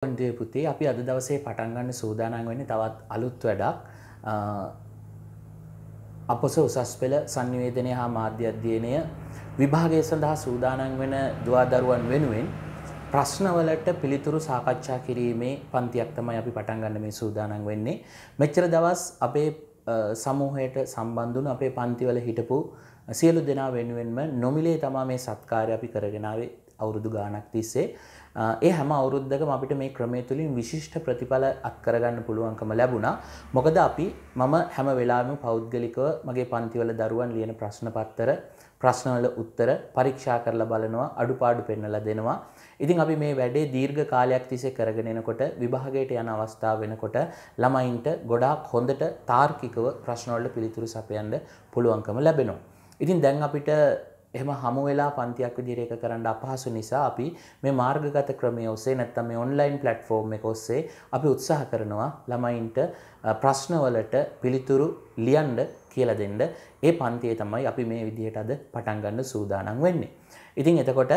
කොන්දේ පුතේ අපි අද දවසේ පටන් ගන්න සූදානම් වෙන්නේ තවත් අලුත් වැඩක් අපොස උසස් පෙළ sannivedanaya හා මාධ්‍ය අධ්‍යයනය විභාගය සඳහා සූදානම් වෙන දුවදරුවන් වෙනුවෙන් ප්‍රශ්නවලට පිළිතුරු සාකච්ඡා කිරීමේ පන්තියක් තමයි අපි පටන් ගන්න මේ සූදානම් වෙන්නේ මෙච්චර දවස් අපේ සමූහයට සම්බන්ධ වුණු අපේ පන්තිවල හිටපු සියලු දෙනා වෙනුවෙන්ම නොමිලේ තමයි මේ සත්කාරය අපි කරගෙන ආවේ අවුරුදු ගාණක් තිස්සේ ඒ හැම අවුරුද්දකම අපිට මේ ක්‍රමය තුළින් විශිෂ්ට ප්‍රතිඵල අත්කරගන්න පුළුවන්කම ලැබුණා මොකද අපි මම හැම වෙලාම පෞද්ගලිකව මගේ පන්තිවල දරුවන් ලියන ප්‍රශ්න පත්තර ප්‍රශ්නවල උත්තර පරීක්ෂා කරලා බලනවා අඩුපාඩු පෙන්නලා දෙනවා. ඉතින් අපි මේ වැඩේ දීර්ඝ කාලයක් තිස්සේ කරගෙන එනකොට විභාගයට යන අවස්ථාව වෙනකොට ළමයින්ට ගොඩාක් හොඳට තාර්කිකව ප්‍රශ්නවලට පිළිතුරු සපයන්න පුළුවන්කම ලැබෙනවා. ඉතින් දැන් අපිට එහම හමු වෙලා පන්තියක් විදිහට එක කරන්න අපහසු නිසා අපි මේ මාර්ගගත ක්‍රමය ඔස්සේ නැත්නම් මේ ඔන්ලයින් ප්ලැට්ෆෝම් එක ඔස්සේ අපි උත්සාහ කරනවා ළමයින්ට ප්‍රශ්නවලට පිළිතුරු ලියන්න කියලා දෙන්න. ඒ පන්තියේ තමයි අපි මේ විදිහට අද පටන් ගන්න සූදානම් වෙන්නේ. ඉතින් එතකොට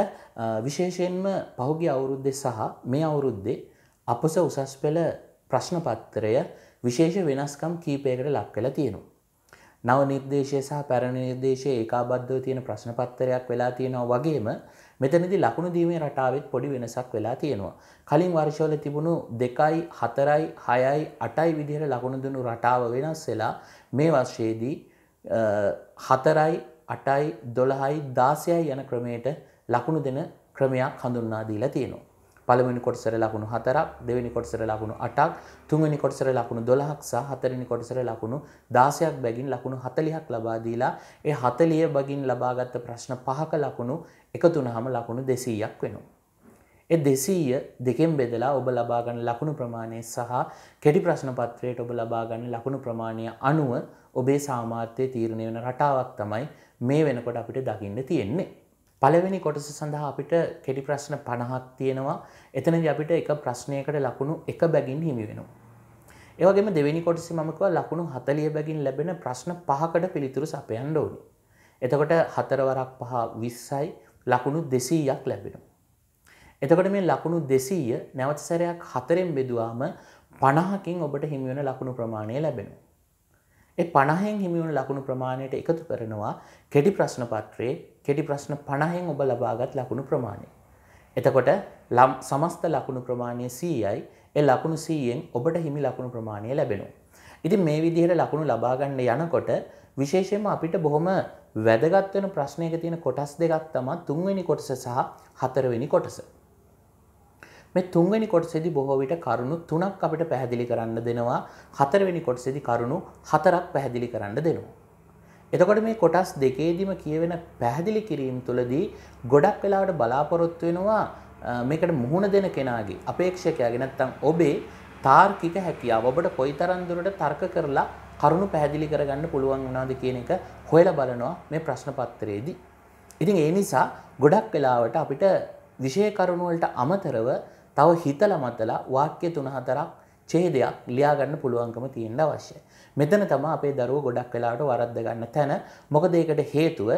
විශේෂයෙන්ම පහුගිය අවුරුද්දේ සහ මේ අවුරුද්දේ අපොස උසස් පෙළ ප්‍රශ්න පත්‍රය විශේෂ වෙනස්කම් කීපයකට ලක් වෙලා තියෙනවා. නව නිර්දේශය සහ පැරණි නිර්දේශයේ ඒකාබද්ධව තියෙන ප්‍රශ්න පත්‍රයක් වෙලා තියෙනවා වගේම මෙතනදී ලකුණු දීමේ රටාවෙත් පොඩි වෙනසක් වෙලා තියෙනවා. කලින් වර්ෂවල තිබුණු 2යි 4යි 6යි 8යි විදිහට ලකුණු දුණු රටාව වෙනස් වෙලා මේ වර්ෂයේදී 4යි 8යි 12යි 16යි යන ක්‍රමයට ලකුණු දෙන ක්‍රමයක් හඳුන්වා දීලා තියෙනවා. පළවෙනි කොටසට ලකුණු 4ක්, දෙවෙනි කොටසට ලකුණු 8ක්, තුන්වෙනි කොටසට ලකුණු 12ක් සහ හතරවෙනි කොටසට ලකුණු 16ක් බැගින් ලකුණු 40ක් ලබා දීලා ඒ 40 බැගින් ලබාගත් ප්‍රශ්න පහක ලකුණු එකතු වුනහම ලකුණු 200ක් වෙනවා. ඒ 200 දෙකෙන් බෙදලා ඔබ ලබා ගන්න ලකුණු ප්‍රමාණය සහ කෙටි ප්‍රශ්න පත්‍රයට ඔබ ලබා ගන්න ලකුණු ප්‍රමාණය අනුව ඔබේ සාමාර්ථයේ තීරණය වෙන රටාවක් තමයි මේ වෙනකොට අපිට දකින්න තියෙන්නේ. පළවෙනි කොටස සඳහා අපිට කෙඩි ප්‍රශ්න පණහක් තියෙනවා එතනද අපිට එක ප්‍රශ්නයකට ලකුණු එක බැගින් හිමි වෙනවා. ඒවගේම දෙවැනි කොටසි මකව ලකුණු හතලිය බැගින් ලැබෙන ප්‍රශ්න පහකට පිළිතුරු සපයන් ඕනි. එතකොට හතරවරක් පහ විස්සයි ලකුණු දෙසීයක් ලැබෙනවා. එතකොට මේ ලකුණු දෙසීය නැවත සැරයක් හතරෙන් බෙදවාම පණහකින් ඔබට හිමිවන ලකුණු ප්‍රමාණය ලැබෙනවා. ඒ 50න් හිමි වුණු ලකුණු ප්‍රමාණයට එකතු කරනවා කෙටි ප්‍රශ්න පත්‍රයේ කෙටි ප්‍රශ්න 50න් ඔබ ලබාගත් ලකුණු ප්‍රමාණය. එතකොට සමස්ත ලකුණු ප්‍රමාණය 100යි. ඒ ලකුණු 100න් ඔබට හිමි ලකුණු ප්‍රමාණය ලැබෙනවා. ඉතින් මේ විදිහට ලකුණු ලබා ගන්න යනකොට විශේෂයෙන්ම අපිට බොහොම වැදගත් වෙන ප්‍රශ්නයක තියෙන කොටස් දෙකක් තමයි තුන්වෙනි කොටස සහ හතරවෙනි කොටස. මේ තුන්වැනි කොටසේදී බොහෝ විට කරුණු තුනක් අපිට පැහැදිලි කරන්න දෙනවා. හතරවෙනි කොටසේදී කරුණු හතරක් පැහැදිලි කරන්න දෙනවා. එතකොට මේ කොටස් දෙකේදීම කියවෙන පැහැදිලි කිරීම තුළදී ගොඩක් වෙලාවට බලාපොරොත්තු වෙනවා මේකට මුහුණ දෙන කෙනාගේ අපේක්ෂකයාගේ නැත්තම් ඔබේ තාර්කික හැකියාව ඔබට කොයිතරම් දුරට තර්ක කරලා කරුණු පැහැදිලි කරගන්න පුළුවන් වෙනවද කියන එක හොයලා බලනවා මේ ප්‍රශ්න පත්‍රයේදී. ඉතින් ඒ නිසා ගොඩක් වෙලාවට අපිට විෂය කරුණු වලට අමතරව තව හිතලා මතලා වාක්‍ය තුන හතරක් ඡේදයක් ලියා ගන්න පුළුවන්කම තියෙන්න අවශ්‍යයි. මෙතන තමයි අපේ දරුවෝ ගොඩක් වෙලාවට වරද්ද ගන්න තැන. මොකද ඒකට හේතුව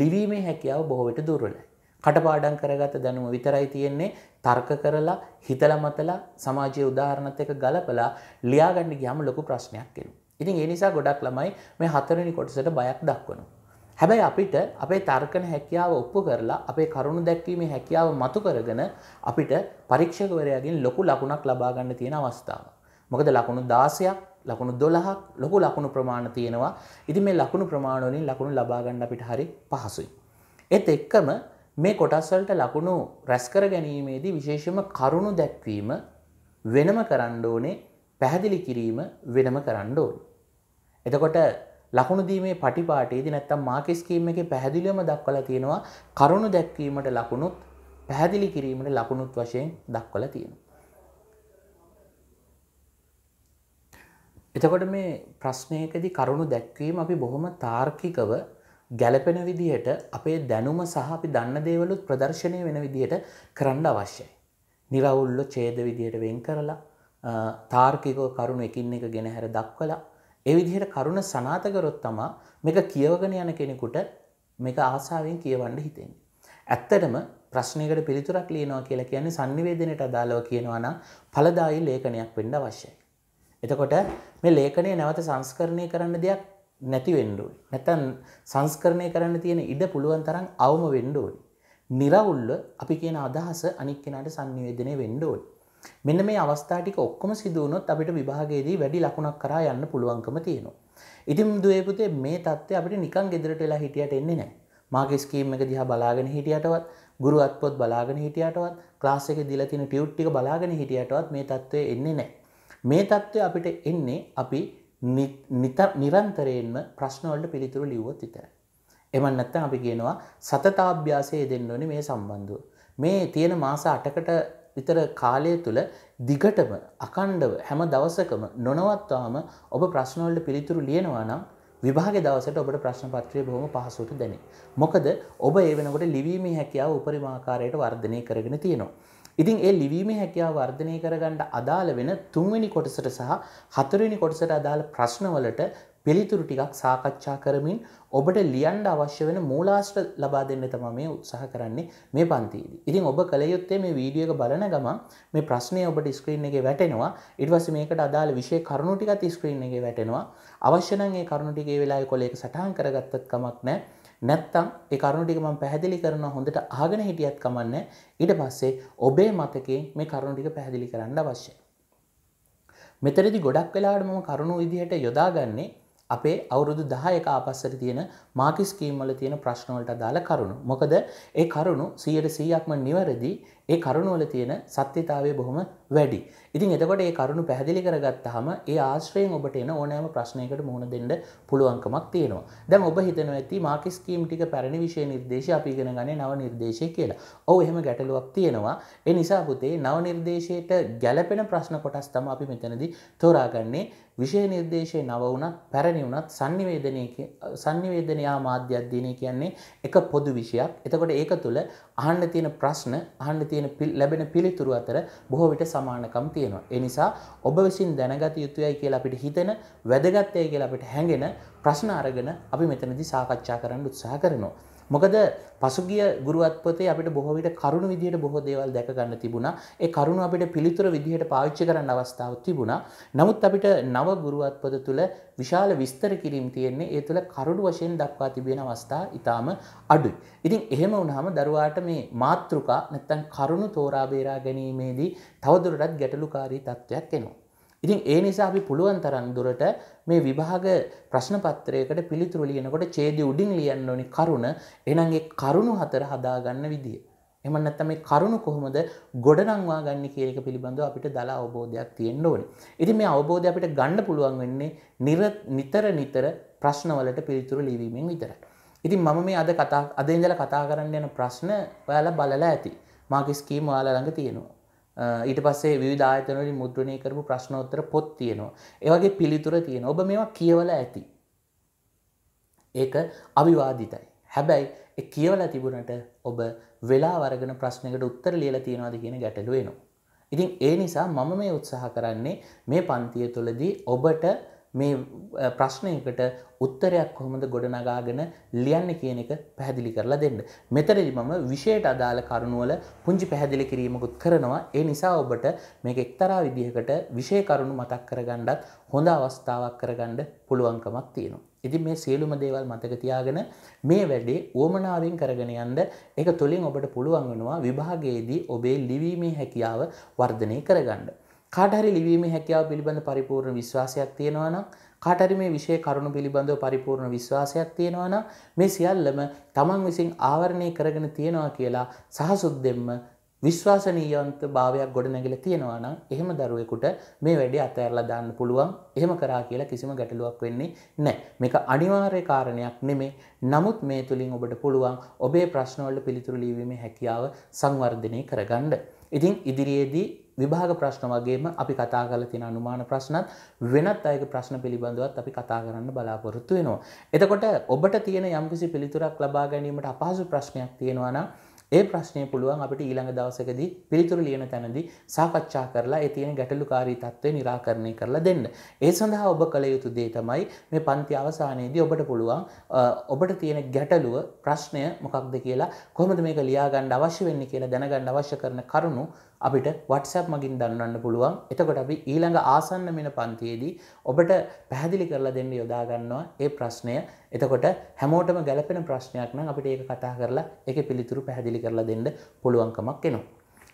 ලිවීමේ හැකියාව බොහෝ විට දුර්වලයි. කටපාඩම් කරගත දැනුම විතරයි තියෙන්නේ තර්ක කරලා හිතලා මතලා සමාජයේ උදාහරණත් එක්ක ගලපලා ලියාගන්න ගියාම ලොකු ප්‍රශ්නයක් එනවා. ඉතින් ඒ නිසා ගොඩක් ළමයි මේ හතරවෙනි කොටසට බයක් දක්වනවා. හැබැයි අපිට අපේ තර්කන හැකියාව ඔප්පු කරලා අපේ කරුණු දැක්වීමේ හැකියාව මතු කරගෙන අපිට පරීක්ෂකවරයාගෙන් ලොකු ලකුණක් ලබා ගන්න තියෙන අවස්ථාව. මොකද ලකුණු 16ක් ලකුණු 12ක් ලොකු ලකුණු ප්‍රමාණ තියෙනවා. ඉතින් මේ ලකුණු ප්‍රමාණ වලින් ලකුණු ලබා ගන්න අපිට හරි පහසුයි. ඒත් එක්කම මේ කොටස් වලට ලකුණු රැස් කර ගැනීමේදී විශේෂම කරුණු දැක්වීම වෙනම කරන්න ඕනේ, පැහැදිලි කිරීම වෙනම කරන්න ඕනේ. එතකොට ලකුණු දීමේ පටිපාටයේදී නැත්තම් මාකේ ස්කීම් එකේ පැහැදිලිවම දක්වලා තියෙනවා කරුණු දැක්වීමට ලකුණුත් පැහැදිලි කිරීමට ලකුණුත් වශයෙන් දක්වලා තියෙනවා. එතකොට මේ ප්‍රශ්නයකදී කරුණු දැක්වීම අපි බොහොම තාර්කිකව ගැලපෙන විදිහට අපේ දැනුම සහ අපි දන්න දේවලුත් ප්‍රදර්ශනය වෙන විදිහට කරන්න අවශ්‍යයි. නිරවුල්ල ඡේද විදිහට වෙන් කරලා තාර්කිකව කරුණු එකින් එක ගෙනහැර දක්වලා ඒ විදිහට කරුණ සනාත කරොත් තමා මේක කියවගෙන යන කෙනෙකුට මේක ආසාවෙන් කියවන්න හිතෙන්නේ. ඇත්තටම ප්‍රශ්නයකට පිළිතුරක් ලියනවා කියලා කියන්නේ sannivedanayට අදාළව කියනවා නම් ඵලදායී ලේඛනයක් වෙන්න අවශ්‍යයි. එතකොට මේ ලේඛනය නැවත සංස්කරණය කරන්න දෙයක් නැති වෙන්න ඕනේ. නැත්නම් සංස්කරණය කරන්න තියෙන ඉඩ පුළුවන් තරම් අවම වෙන්න ඕනේ. निराවුල්ව අපි කියන අදහස අනික් කෙනාට sannivedanaya වෙන්න ඕනේ. මෙන්න මේ අවස්ථාටික ඔක්කොම සිදුවනොත් අපිට විභාගයේදී වැඩි ලකුණක් කරා යන්න පුළුවන්කම තියෙනවා. ඉතින් දුවේපුතේ මේ තත්ත්වය අපිට නිකන් ගෙදරට එලා හිටියට එන්නේ නැහැ. මාගේ ස්කීම් එක දිහා බලාගෙන හිටියටවත් ගුරු අත්පොත් බලාගෙන හිටියටවත් ක්ලාස් එකේ දීලා තියෙන ටියුට් ටික බලාගෙන හිටියටවත් මේ தત્ත්වය එන්නේ නැහැ. මේ தત્ත්වය අපිට එන්නේ අපි නිරන්තරයෙන්ම ප්‍රශ්න වලට පිළිතුරු ලියුවොත් විතරයි. එමන් නැත්නම් අපි කියනවා සතතාභ්‍යාසය දෙන්න ඕනේ මේ සම්බන්ධව. මේ තියෙන මාස 8කට විතර කාලය තුළ දිගටම අකණ්ඩව හැම දවසකම නොනවත්වාම ඔබ ප්‍රශ්නවලට පිළිතුරු ලියනවා නම් විභාග දවසට ඔබට ප්‍රශ්න පත්‍රය බොහොම පහසුවට දැනේ. මොකද ඔබ ඒ වෙනකොට ලිවීමේ හැකියාව උපරිමාකාරයට වර්ධනය කරගෙන තියෙනවා. ඉතින් ඒ ලිවීමේ හැකියාව වර්ධනය කරගන්න අදාළ වෙන තුන්වෙනි කොටසට සහ හතරවෙනි කොටසට අදාළ ප්‍රශ්නවලට පිළිතුරු ටිකක් සාකච්ඡා කරමින් ඔබට ලියන්ඩ අවශ්‍ය වෙන මූලාශ්ට ලබා දෙන්න තම මේ උත්සාහ කරන්නේ මේ පන්තිීද. ඉතින් ඔබ කළයුත්තේ මේ වීඩියෝ එක බලන ගම මේ ප්‍රශ්නය ඔබට ස්ක්‍රීන් එක වැටෙනවා ඉටවස මේකට අදාළ විශෂය කරුණුටිකත් ස්ක්‍රීන් එක වැටෙනවා අවශ්‍යනගේ කරුණුටිගේ වෙලා කොලෙක සටහන් කරගත්තත් කමක් නෑ. නැත්තම් ඒ කරුණු ටික මම පැහැදිලි කරනවා හොඳට අහගෙන හිටියත් කමන්නේ ඊට පස්සේ ඔබේ මතකේ මේ කරුණු ටික පැහැදිලි කරන්න අවශ්‍යයි. මෙතනදී ගොඩක් වෙලාවට මම කරුණු විදිහට යොදාගන්නේ අපේ අවුරුදු දහයක ආපස්සට තියෙන මාකිස් කීම්වල තියෙන ප්‍රශ්නවලට අදාළ කරුණු. මොකද ඒ කරුණු සියයට සීයක්ම නිවැරදි ඒ කරුණුවල තියෙන සත්‍යතාවය බොහොම වැඩි. ඉතින් එතකොට ඒ කරුණු පැහැදිලි කරගත්තාම ඒ ආශ්‍රයෙන් ඔබට එන ඕනෑම ප්‍රශ්නයකට මුහුණ දෙන්න පුළුවන්කමක් තියෙනවා. දැන් ඔබ හිතනවා ඇති මාකිස් කීම් ටික පැරණි විෂය නිර්දේශය අපි ඉගෙන ගන්නේ නව නිර්දේශය කියලා. ඔව් එහෙම ගැටලුවක් තියෙනවා. ඒ නිසා පුතේ නව නිර්දේශයට ගැළපෙන ප්‍රශ්න කොටස් තමයි අපි මෙතනදී තෝරාගන්නේ. විෂය නිර්දේශය නව වුණත් පැරණි වුණත් sannivedanaya sannivedaniya මාධ්‍යයක් දෙන කියන්නේ එක පොදු විෂයක්. එතකොට ඒක තුළ අහන්න තියෙන ප්‍රශ්න, අහන්න තියෙන ලැබෙන පිළිතුරු අතර බොහෝ විට සමානකම් තියෙනවා. ඒ නිසා ඔබ විසින් දැනගත යුතුයයි කියලා අපිට හිතෙන, වැදගත් කියලා අපිට හැඟෙන ප්‍රශ්න අරගෙන අපි මෙතනදී සාකච්ඡා කරන්න උත්සාහ කරනවා. මොකද පසුගිය ගුරුවත්පතේ අපිට බොහෝ විට කරුණු විදියට බොහෝ දේවල් දැක ගන්න තිබුණා. ඒ කරුණු අපිට පිළිතුර විදියට පාවිච්චි කරන්න අවස්ථාවක් තිබුණා. නමුත් අපිට නව ගුරුවත්පත තුළ විශාල විස්තර කිරීම් තියෙන්නේ. ඒ තුළ කරුණු වශයෙන් දක්වා තිබෙන අවස්ථා ඊටාම අඩුයි. ඉතින් එහෙම වුණාම දරුවාට මේ මාත්‍රිකා නැත්තම් කරුණු තෝරා බේරා ගැනීමේදී තවදුරටත් ගැටලුකාරී තත්ත්වයක් එනවා. ඉතින් ඒ නිසා අපි පුළුවන් තරන් දුරට මේ විභාග ප්‍රශ්නපත්‍රයකට පිළිතුරු ලියනකොට ඡේදය උඩින් ලියන්න ඕනි කරුණ එහෙනම් ඒ කරුණු හතර හදාගන්න විදිය. එහෙම නැත්නම් මේ කරුණු කොහොමද ගොඩනංවා ගන්න කියන එක පිළිබඳව අපිට දල අවබෝධයක් තියෙන්න ඕනේ. ඉතින් මේ අවබෝධය අපිට ගන්න පුළුවන් වෙන්නේ නිතර නිතර ප්‍රශ්නවලට පිළිතුරු ලියවීමෙන් විතරයි. ඉතින් මම මේ අද කතා අද ඉඳලා කතා කරන්න යන ප්‍රශ්න ඔයාලා බලලා ඇති. මාගේ ස්කීම් ඔයාලා ළඟ තියෙනවා. ඊට පස්සේ විධාතනලින් මුද්‍රණය කරපු ප්‍රශ්නෝත්තර පොත් තියෙනවා. ඒවගේ පිළිතුර තියෙන ඔබ මේවා කියවල ඇති. ඒක අවිවාදිතයි. හැබැයි කියවල තිබුණට ඔබ වෙලා වරගෙන ප්‍රශ්නකට උත්තර ලියල තියෙනවාද කියන ගැටලුවෙනවා. ඉතින් ඒ නිසා මම මේ උත්සාහ කරන්නේ මේ පන්තිය තුළදී ඔබට මේ ප්‍රශ්නයකට උත්තරයක් කොහොමද ගොඩනගාගෙන ලියන්න කියන එක පැහැදිලි කරලා දෙන්න. මෙතරදි මම විෂයට අදාළ කරුණුවල පුංචි පැහැදිලි කිරීමකුත් කරනවා. ඒ නිසා ඔබට මේක එක්තරා විදිහකට විෂය කරුණු මතක් කරගන්නත් හොඳ අවස්ථාවක් කරගන්න පුළුවන්කමක් තියෙනවා. ඉතින් මේ සියලුම දේවල් මතක තියාගෙන මේ වැඩේ ඕමනාවෙන් කරගෙන යන්න ඒක තුළින් ඔබට පුළුවන් වෙනවා විභාගයේදී ඔබේ ලිවීමේ හැකියාව වර්ධනය කරගන්න. කාටහරි ලිවීමේ හැකියාව පිළිබඳ පරිපූර්ණ විශ්වාසයක් තියෙනවා නම් කාටරි මේ විෂය කරුණු පිළිබඳව පරිපූර්ණ විශ්වාසයක් තියෙනවා නම් මේ සියල්ලම තමන් විසින් ආවරණය කරගෙන තියෙනවා කියලා සහසුද්දෙන්ම විශ්වාසනීයන්ත භාවයක් ගොඩනැගිලා තියෙනවා නම් එහෙම දරුවෙකුට මේ වැඩේ අතහැරලා දාන්න පුළුවන්. එහෙම කරා කියලා කිසිම ගැටලුවක් වෙන්නේ නැහැ. මේක අනිවාර්ය කාරණයක් නෙමේ. නමුත් මේ තුලින් ඔබට පුළුවන් ඔබේ ප්‍රශ්න වලට පිළිතුරු ලියවීමේ හැකියාව සංවර්ධනය කරගන්න. ඉතින් ඉදිරියේදී විභාග ප්‍රශ්න වගේම අපි කතා කල තින අනුමාන ප්‍රශ්නත් වෙනත් අයක ප්‍රශ්න පිළිබඳවත් අපි කතා කරන්න බලාපොරොත්තු වෙනවා. එතකොට ඔබට තියෙන යම්කිසි පිළිතුරක් ලබා ගැනීමට අපහසු ප්‍රශ්නයක් තියෙනවානම් ඒ ප්‍රශ්නය පුළුවන් අපට ඊළඟ දවසකදී පිළිතුරු ලියන තැනදී සාකච්ඡා කරලා ඒ තියෙන ගැටලුකාරී තත්ත්වය निराකරණය කරලා දෙන්න. ඒ සඳහා ඔබ කළ යුතු දේ තමයි මේ පන්ති අවසානයේදී ඔබට පුළුවන් ඔබට තියෙන ගැටලුව ප්‍රශ්නය මොකක්ද කියලා කොහොමද මේක ලියාගන්න අවශ්‍ය වෙන්නේ කියලා දැනගන්න අවශ්‍ය කරන කරුණු අපිට WhatsApp මගින් දන්වන්න පුළුවන්. එතකොට අපි ඊළඟ ආසන්න මෙන පන්තියේදී ඔබට පැහැදිලි කරලා දෙන්න යොදා ගන්නවා ඒ ප්‍රශ්නය එතකොට හැමෝටම ගැලපෙන ප්‍රශ්නයක් නම් අපිට ඒක කතා කරලා ඒක පිළිතුරු පැහැදිලි කරලා දෙන්න පුළුවන්කමක් එනවා.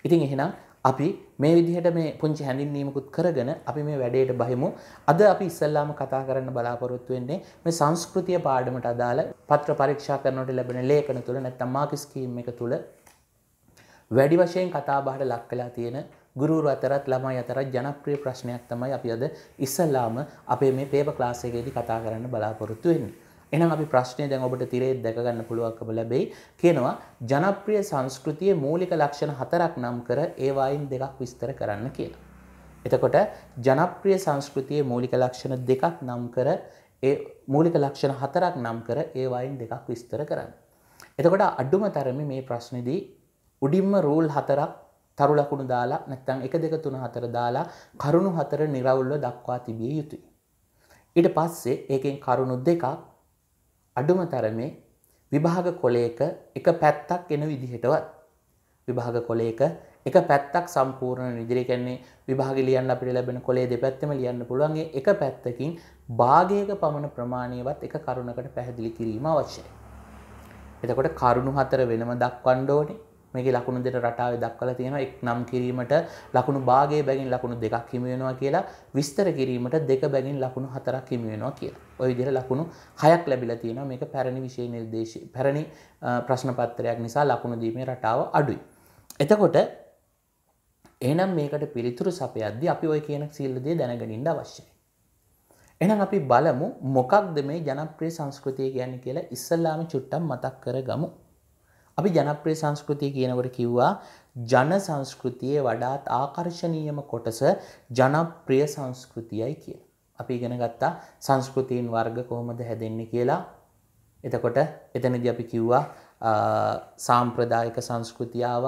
ඉතින් එහෙනම් අපි මේ විදිහට මේ පුංචි හැඳින්වීමකුත් කරගෙන අපි මේ වැඩේට බහිමු. අද අපි ඉස්සල්ලාම කතා කරන්න බලාපොරොත්තු වෙන්නේ මේ සංස්කෘතිය පාඩමට අදාළ පත්‍ර පරීක්ෂා කරනකොට ලැබෙන ලේඛන තුල නැත්නම් මාක් ස්කීම් එක තුල වැඩි වශයෙන් කතා බහට ලක් වෙලා තියෙන ගුරුවරු අතරත් ළමයි අතරත් ජනප්‍රිය ප්‍රශ්නයක් තමයි අපි අද ඉස්සල්ලාම අපේ මේ පේපර් ක්ලාස් එකේදී කතා කරන්න බලාපොරොත්තු වෙන්නේ. එහෙනම් අපි ප්‍රශ්නේ දැන් ඔබට තිරේ දැක ගන්න පුළුවන්කම ලැබෙයි කියනවා ජනප්‍රිය සංස්කෘතියේ මූලික ලක්ෂණ හතරක් නම් කර ඒ වයින් දෙකක් විස්තර කරන්න කියලා. එතකොට ජනප්‍රිය සංස්කෘතියේ මූලික ලක්ෂණ දෙකක් නම් කර ඒ මූලික ලක්ෂණ හතරක් නම් කර ඒ වයින් දෙකක් විස්තර කරන්න. එතකොට අඩුම තරමේ මේ ප්‍රශ්නේදී උඩින්ම රූල් හතරක් තරු ලකුණු දාලා නැත්නම් 1 2 3 4 දාලා කරුණු හතර නිරවුල්ව දක්වා තිබිය යුතුයි. ඊට පස්සේ ඒකෙන් කරුණු දෙකක් අඩුම තරමේ විභාග කොලේක එක පැත්තක් එන විදිහටවත් විභාග කොලේක එක පැත්තක් සම්පූර්ණ නිදිරිකන්නේ විභාග ලියන්න අපිට ලැබෙන කොලේ දෙපැත්තම ලියන්න පුළුවන්ගේ එක පැත්තකින් භාගයක පමණ ප්‍රමාණයවත් එක කරුණකට පැහැදිලි කිරීම අවශ්‍යයි. එතකොට කරුණු හතර වෙනම දක්වන්න ඕනේ මේක ලකුණු දෙට රටාව දක්වලා තියෙනවා එක් නම් කිරීමට ලකුණු භාගයේ බැගින් ලකුණු දෙකක් හිමි වෙනවා කියලා විස්තර කිරීමට දෙක බැගින් ලකුණු හතරක් හිමි වෙනවා කියලා. ওই විදිහට ලකුණු හයක් ලැබිලා තියෙනවා. මේක පැරණි විෂය නිර්දේශය පැරණි ප්‍රශ්න පත්‍රයක් නිසා ලකුණු දීමේ රටාව අඩුයි. එතකොට එහෙනම් මේකට පිළිතුරු සපයද්දී අපි ওই කියන සීල දේ දැනගනින්න අවශ්‍යයි. එහෙනම් අපි බලමු මොකක්ද මේ ජනප්‍රිය සංස්කෘතිය කියන්නේ කියලා ඉස්සල්ලාම චුට්ටක් මතක් කරගමු. අපි ජනප්‍රිය සංස්කෘතිය කියනකොට කිව්වා ජන සංස්කෘතියේ වඩාත් ආකර්ශනීයම කොටස ජනප්‍රිය සංස්කෘතියයි කියලා. අපි ඉගෙන ගත්තා සංස්කෘතීන් වර්ග කොහොමද හැදෙන්නේ කියලා. එතකොට එතනදී අපි කිව්වා සාම්ප්‍රදායික සංස්කෘතියාව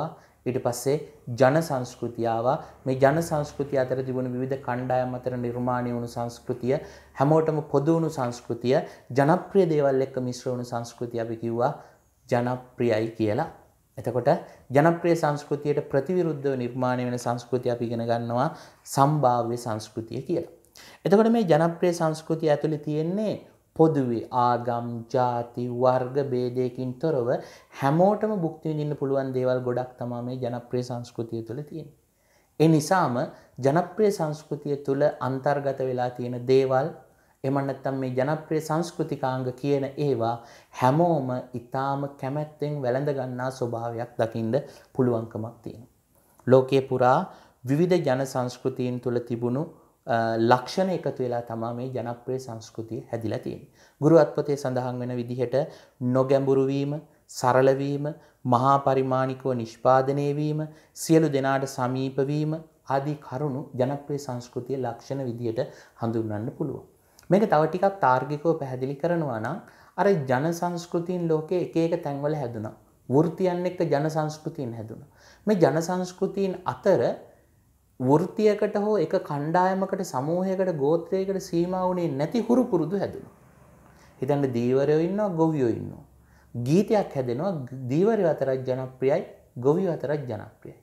ඊට පස්සේ ජන සංස්කෘතියාව මේ ජන සංස්කෘතිය අතර තිබුණු විවිධ කණ්ඩායම් අතර නිර්මාණය වුණු සංස්කෘතිය හැමෝටම පොදු වුණු සංස්කෘතිය ජනප්‍රිය දේවල් එක්ක මිශ්‍ර වුණු සංස්කෘතිය අපි කිව්වා ජනප්‍රියයි කියලා. එතකොට ජනප්‍රිය සංස්කෘතියට ප්‍රතිවිරුද්ධව නිර්මාණය වෙන සංස්කෘතිය අපි ඉගෙන ගන්නවා සම්භාව්‍ය සංස්කෘතිය කියලා. එතකොට මේ ජනප්‍රිය සංස්කෘතිය ඇතුලේ තියෙන්නේ පොදුවේ ආගම් ජාති වර්ග ભેදයකින් තොරව හැමෝටම භුක්ති විඳින්න පුළුවන් දේවල් ගොඩක් තමයි මේ ජනප්‍රිය සංස්කෘතිය තුළ තියෙන්නේ. ඒ නිසාම ජනප්‍රිය සංස්කෘතිය තුළ අන්තර්ගත වෙලා තියෙන දේවල් එහෙම නැත්නම් මේ ජනප්‍රිය සංස්කෘතිකාංග කියන ඒවා හැමෝම ඊටාම කැමැත්තෙන් වැළඳ ගන්නා ස්වභාවයක් දකින්න පුළුවන්කමක් තියෙනවා. ලෝකයේ පුරා විවිධ ජන සංස්කෘතීන් තුල තිබුණු ලක්ෂණ එකතු වෙලා තමයි මේ ජනප්‍රිය සංස්කෘතිය හැදිලා තියෙන්නේ. ගුරු අත්පොතේ සඳහන් වෙන විදිහට නොගැඹුරු වීම, සරල වීම, මහා පරිමාණිකව නිෂ්පාදනය වීම, සියලු දෙනාට සමීප වීම ආදී කරුණු ජනප්‍රිය සංස්කෘතියේ ලක්ෂණ විදිහට හඳුන්වන්න පුළුවන්. මේක තව ටිකක් තාර්ගිකව පැහැදිලි කරනවා නම් අර ජන සංස්කෘතින් ලෝකයේ එක එක තැන්වල හැදුනා. වෘත්තියන් එක්ක ජන සංස්කෘතින් හැදුනා. මේ ජන සංස්කෘතින් අතර වෘත්තියකට හෝ එක කණ්ඩායමකට සමූහයකට ගෝත්‍රයකට සීමා වුණේ නැති හුරු පුරුදු හැදුනා. හිතන්න දීවරයෝ ඉන්නවා ගොවියෝ ඉන්නවා. ගීතයක් හැදෙනවා දීවරයෝ අතරත් ජනප්‍රියයි ගොවියෝ අතරත් ජනප්‍රියයි.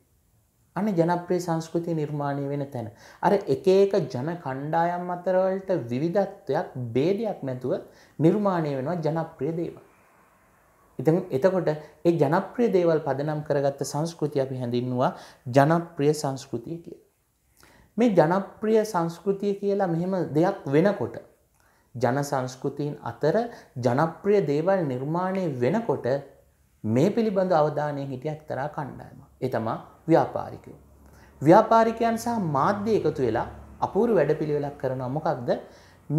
අන ජනප්‍රේ සංස්කෘතිය නිර්මාණය වෙන තැන. අර එක එක ජන කණ්ඩායම් අතරවලට විවිධත්වයක් බේදයක් නැතුව නිර්මාණය වෙනවා ජනප්‍රිය දේවල්. ඉතින් එතකොට ඒ ජනප්‍රිය දේවල් පදනම් කරගත්ත සංස්කෘතිය අපි හැඳින්නුවා ජනප්‍රිය සංස්කෘතිය කියලා. මේ ජනප්‍රිය සංස්කෘතිය කියලා මෙහෙම දෙයක් වෙනකොට ජන සංස්කෘතීන් අතර ජනප්‍රිය දේවල් නිර්මාණය වෙනකොට මේ පිළිබඳ අවධානය හිටිය එක්තරා කණ්ඩායමක්. ඒ තමයි ව්‍යාපාරිකයෝ. ව්‍යාපාරිකයන් සහ මාධ්‍ය එකතු වෙලා අපූරු වැඩපිළිවෙලක් කරනවා මොකක්ද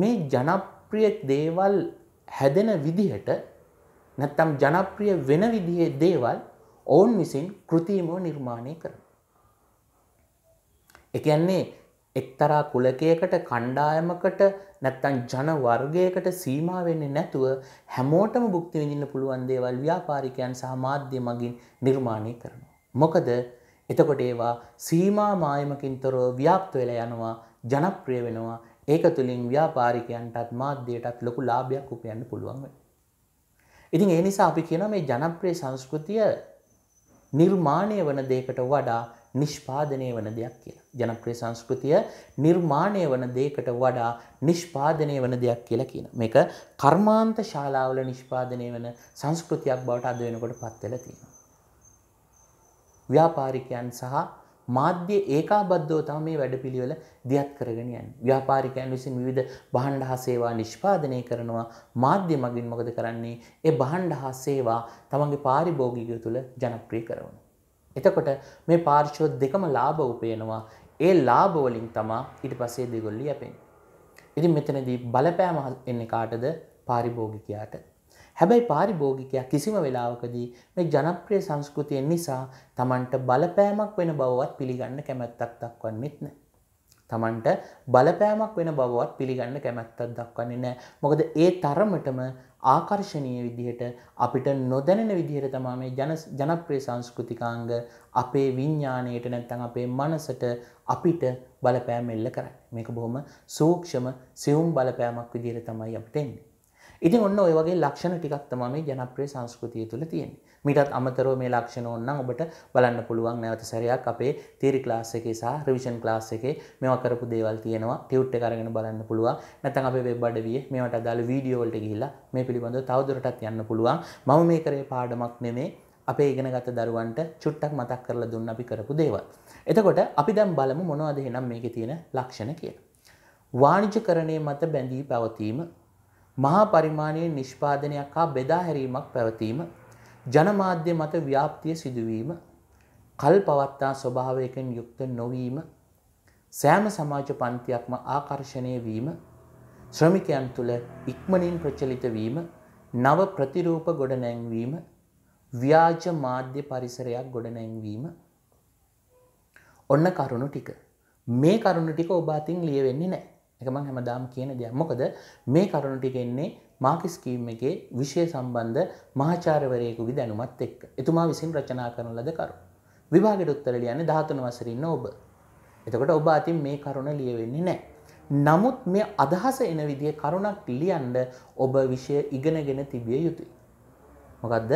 මේ ජනප්‍රිය දේවල් හැදෙන විදිහට නැත්තම් ජනප්‍රිය වෙන විදිහේ දේවල් ඔවුන් විසින් කෘතිමව නිර්මාණය කරන. එකන්නේ එක්තරා කුලකයකට කණ්ඩායමකට නැත්තන් ජන වර්ගයකට සීමා වෙන්නේ නැතුව හැමෝටම බුක්ති විඳින්න පුළුවන් දේවල් ව්‍යාපාරිකයන් සහ මාධ්‍ය මගින් නිර්මාණය කරනවා. මොකද එතකොට ඒවා සීමා මායමකින් තොරව ව්‍යාප්ත වෙලා යනවා ජනප්‍රිය වෙනවා ඒක තුළින් ව්‍යාපාරිකයන්ටත් මාධ්‍යයටත් ලොකු ලාභයක් උපයන්න පුළුවන් වෙනවා. ඉතින් ඒ නිසා අපි කියනවා මේ ජනප්‍රිය සංස්කෘතිය නිර්මාණය වන දෙයකට වඩා නිෂ්පාදනය වන දෙයක් කියලා. ජනප්‍රිය සංස්කෘතිය නිර්මාණය වන දෙයකට වඩා නිෂ්පාදනය වන දෙයක් කියලා කියන. මේක කර්මාන්ත ශාලාවල නිෂ්පාදනය වන සංස්කෘතියක් බවට අද වෙනකොට පත් වෙලා තියෙනවා. ව්‍යාපාරිකයන් සහ මාධ්‍ය ඒකාබද්ධව තමයි මේ වැඩපිළිවෙල දියත් කරගෙන යන්නේ. ව්‍යාපාරිකයන් විසින් විවිධ භාණ්ඩ හා සේවා නිෂ්පාදනය කරනවා. මාධ්‍ය මගින් මොකද කරන්නේ? ඒ භාණ්ඩ හා සේවා තමන්ගේ පාරිභෝගිකය තුළ ජනප්‍රිය කරනවා. එතකොට මේ පාර්ශ්ව දෙකම ලාභ උපයනවා. ඒ ලාභ වලින් තමයි ඊට පස්සේ දෙගොල්ලෝ යැපෙන්නේ. ඉතින් මෙතනදී බලපෑම එන්නේ කාටද? පාරිභෝගිකයාට. හැබැයි පාරිභෝගිකයා කිසිම වෙලාවකදී මේ ජනප්‍රිය සංස්කෘතියෙන් නිසා තමන්ට බලපෑමක් වෙන බවවත් පිළිගන්න කැමැත්තක් දක්වන්නෙත් නෑ. තමන්ට බලපෑමක් වෙන බවවත් පිළිගන්න කැමැත්තක් දක්වන්නේ නෑ. මොකද ඒ තරමටම ආකර්ශනීය විදිහට අපිට නොදැනෙන විදිහට තමයි මේ ජන ජනප්‍රිය සංස්කෘතිකාංග අපේ විඥාණයට නැත්නම් අපේ මනසට අපිට බලපෑම් එල්ල කරන්නේ. මේක බොහොම සූක්ෂම සියුම් බලපෑමක් විදිහට තමයි අපිට එන්නේ. ඉතින් ඔන්න ඔය වගේ ලක්ෂණ ටිකක් තමයි මේ ජනප්‍රිය සංස්කෘතිය තුළ තියෙන්නේ. මීටත් අමතරව මේ ලක්ෂණ ඕන නම් ඔබට බලන්න පුළුවන් නැවත සැරයක් අපේ තියරි ක්ලාස් එකේ සහ රිවිෂන් ක්ලාස් එකේ මේවා කරපු දේවල් තියෙනවා. ටියුට් එක අරගෙන බලන්න පුළුවන්. නැත්නම් අපේ වෙබ් අඩවියේ මේවට අදාළ වීඩියෝ වලට ගිහිල්ලා මේ පිළිබඳව තවදුරටත් යන්න පුළුවන්. මම මේ කරේ පාඩමක් නෙමේ අපේ ඉගෙනගත දරුවන්ට චුට්ටක් මතක් කරලා දුන්න අපි කරපු දේවල්. එතකොට අපි දැන් බලමු මොනවද එහෙනම් මේකේ තියෙන ලක්ෂණ කියලා. වාණිජකරණය මත බැඳී පවතීම මහා පරිමාණයේ නිෂ්පාදනයක් හා බෙදා හැරීමක් පැවතීම ජනමාධ්‍ය මත ව්‍යාප්තිය සිදුවීම කල් පවත්තා ස්වභාවයකින් යුක්ත නොවීම සෑම සමාජ පන්තියක්ම ආකර්ෂණය වීම ශ්‍රමිකයන් තුළ ඉක්මනින් ප්‍රචලිත වීම නව ප්‍රතිරූප ගොඩනැංවීම ව්‍යාජ මාධ්‍ය පරිසරයක් ගොඩනැංවීම ඔන්න කරුණු ටික මේ කරුණු ටික ඔබ අතින් ලියවෙන්නේ නැහැ එක මං හැමදාම කියන දෙයක් මොකද මේ කරුණු ටික එන්නේ මාකි ස්කීම් එකේ විශේෂ සම්බන්ධ මහාචාර්යවරයෙකුගේ දැනුමත් එක්ක. එතුමා විසින් රචනා කරන ලද කරුණු. විභාගයට උත්තර ලියන්නේ 13 වසරේ ඉන්න ඔබ. එතකොට ඔබ අතින් මේ කරුණ ලියවෙන්නේ නැහැ. නමුත් මේ අදහස එන විදිහේ කරුණක් ලියන්න ඔබ විෂය ඉගෙනගෙන තිබිය යුතුයි. මොකක්ද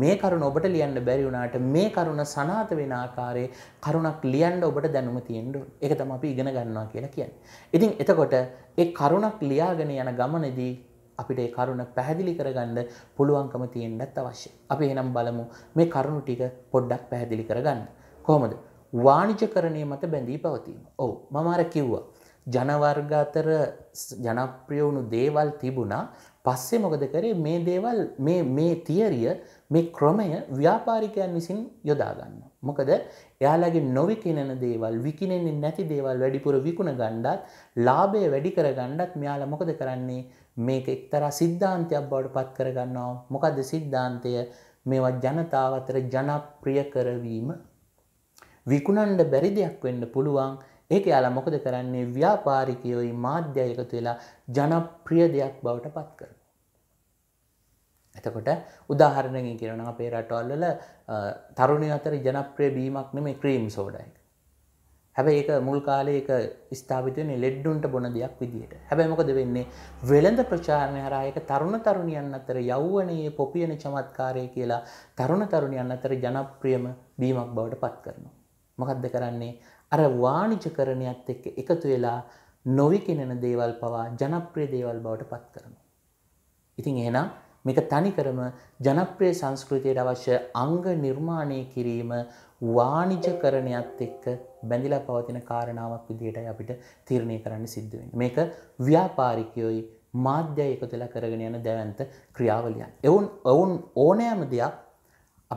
මේ කරුණ ඔබට ලියන්න බැරි වුණාට මේ කරුණ සනාත වෙන ආකාරයේ කරුණක් ලියන්න ඔබට දැනුම තියෙන්න ඕන. ඒක තමයි අපි ඉගෙන ගන්නවා කියලා කියන්නේ. ඉතින් එතකොට ඒ කරුණක් ලියාගෙන යන ගමනේදී අපිට ඒ කරුණ පැහැදිලි කරගන්න පුළුවන්කම තියෙන්නත් අවශ්‍යයි. අපි එහෙනම් බලමු මේ කරුණු ටික පොඩ්ඩක් පැහැදිලි කරගන්න. කොහොමද? වාණිජකරණය මත බැඳී පවතීම. ඔව් මම අර කිව්වා. ජන වර්ග අතර ජනප්‍රිය වුණු දේවල් තිබුණා පස්සේ මොකද කරේ මේ දේවල් මේ තියරිය මේ ක්‍රමය ව්‍යාපාරිකයන් විසින් යොදාගන්න. මොකද එයාලගේ නොවිකිනෙන දේවල් විකිනෙන්නේ නැති දේවල් වැඩිපුර විකුණ ගණ්ඩත් ලාබය වැඩි කර ගණ්ඩත් මෙයාල මොකද කරන්නේ මේක එක්තරා සිද්ධාන්තයක් බවට පත් කරගන්නවා මොකද සිද්ධාන්තය මේවා ජනතාවතර ජනප්‍රිය කරවීම විකුණන්ඩ බැරි දෙයක් වෙන්න පුළුවන් ඒක යාලා මොකද කරන්නේ ව්‍යාපාරිකයෝයි මාධ්‍ය එකතු වෙලා ජනප්‍රිය දෙයක් බවට පත් කරන. එතකොට උදාහරණකින් කියනවා අපේ රටවල් වල තරුණයෝ අතර ජනප්‍රිය බීමක් නෙමෙයි ක්‍රීම් සෝඩා එක. හැබැයි ඒක මුල් කාලේ ඒක ස්ථාපිත වෙන්නේ ලෙඩ්ඩුන්ට බොන දෙයක් විදියට. හැබැයි මොකද වෙන්නේ? වෙළඳ ප්‍රචාරණය හරහා ඒක තරුණ තරුණියන් අතර යෞවනයේ පොපියන චමත්කාරය කියලා තරුණ තරුණියන් අතර ජනප්‍රියම බීමක් බවට පත් කරනවා. මොකක්ද කරන්නේ අර වාණිජකරණයත් එක්ක එකතු වෙලා නොවිකිනෙන දේවල් පවා ජනප්‍රිය දේවල් බවට පත් කරන. ඉතින් එහෙනම් මේක තනිකරම ජනප්‍රිය සංස්කෘතියට අවශ්‍ය අංග නිර්මාණය කිරීම වාණිජකරණයත් එක්ක බැඳිලා පවතින කාරණාවක් විදිහටයි අපිට තීරණය කරන්න සිද්ධ වෙන්නේ. මේක ව්‍යාපාරිකයෝයි මාධ්‍යය එකතුලා කරගෙන යන දැවන්ත ක්‍රියාවලියක්. එවුන් ඔවුන් ඕනෑම දෙයක්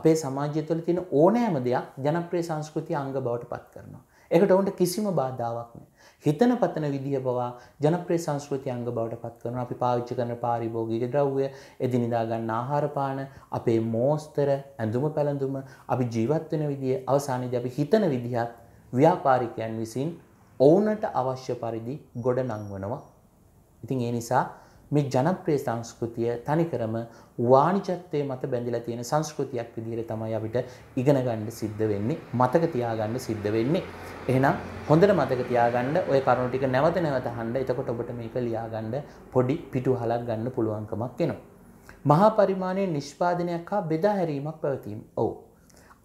අපේ සමාජය තුළ තියෙන ඕනෑම දෙයක් ජනප්‍රිය සංස්කෘතිය අංග බවට පත් කරනවා. ඒකට ඔවුන්ට කිසිම බාධාවක් නෑ. හිතන පතන විදිහ පවා ජනප්‍රිය සංස්කෘතිය අංග බවට පත් කරන අපි පාවිච්චි කරන පාරිභෝගික ද්‍රව්‍ය, එදිනෙදා ගන්න ආහාර පාන, අපේ මෝස්තර, ඇඳුම පැළඳුම, අපි ජීවත් වෙන විදිය, අවසානයේදී අපි හිතන විදිහත් ව්‍යාපාරිකයන් විසින් ඔවුන්ට අවශ්‍ය පරිදි ගොඩනංවනවා. ඉතින් ඒ නිසා මේ ජනප්‍රිය සංස්කෘතිය තනිකරම වාණිජත්වයේ මත බැඳිලා තියෙන සංස්කෘතියක් විදිහට තමයි අපිට ඉගෙන ගන්න සිද්ධ වෙන්නේ මතක තියාගන්න සිද්ධ වෙන්නේ එහෙනම් හොඳට මතක තියාගන්න ওই කරුණු ටික නැවත නැවත අහන්න එතකොට ඔබට මේක ලියාගන්න පොඩි පිටුහලක් ගන්න පුළුවන්කමක් එනවා මහා පරිමාණයේ නිෂ්පාදනයක් හා බෙදා හැරීමක් පැවතීම. ඔව්.